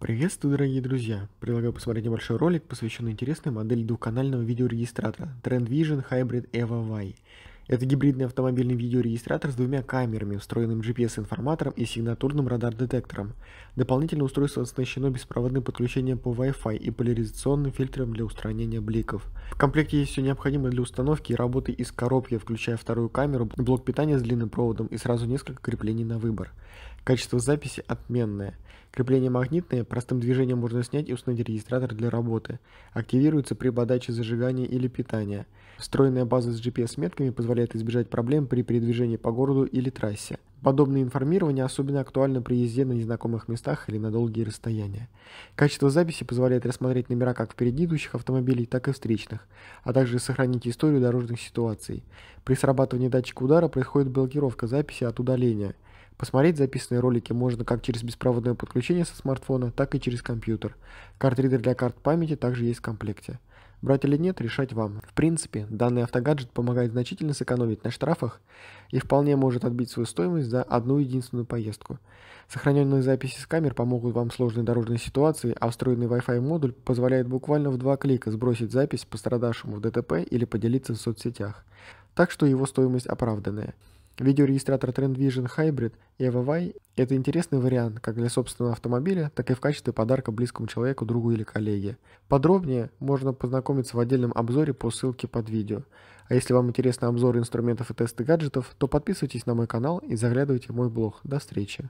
Приветствую, дорогие друзья! Предлагаю посмотреть небольшой ролик, посвященный интересной модели двухканального видеорегистратора Trendvision Hybrid EVA Y. Это гибридный автомобильный видеорегистратор с двумя камерами, встроенным GPS-информатором и сигнатурным радар-детектором. Дополнительно устройство оснащено беспроводным подключением по Wi-Fi и поляризационным фильтром для устранения бликов. В комплекте есть все необходимое для установки и работы из коробки, включая вторую камеру, блок питания с длинным проводом и сразу несколько креплений на выбор. Качество записи отменное. Крепление магнитное, простым движением можно снять и установить регистратор для работы. Активируется при подаче зажигания или питания. Встроенная база с GPS-метками позволяет позволяет избежать проблем при передвижении по городу или трассе. Подобное информирование особенно актуально при езде на незнакомых местах или на долгие расстояния. Качество записи позволяет рассмотреть номера как впереди идущих автомобилей, так и встречных, а также сохранить историю дорожных ситуаций. При срабатывании датчика удара происходит блокировка записи от удаления. Посмотреть записанные ролики можно как через беспроводное подключение со смартфона, так и через компьютер. Картридер для карт памяти также есть в комплекте. Брать или нет, решать вам. В принципе, данный автогаджет помогает значительно сэкономить на штрафах и вполне может отбить свою стоимость за одну единственную поездку. Сохраненные записи с камер помогут вам в сложной дорожной ситуации, а встроенный Wi-Fi модуль позволяет буквально в два клика сбросить запись пострадавшему в ДТП или поделиться в соцсетях. Так что его стоимость оправданная. Видеорегистратор Trend Vision Hybrid и EVY – это интересный вариант как для собственного автомобиля, так и в качестве подарка близкому человеку, другу или коллеге. Подробнее можно познакомиться в отдельном обзоре по ссылке под видео. А если вам интересны обзоры инструментов и тесты гаджетов, то подписывайтесь на мой канал и заглядывайте в мой блог. До встречи!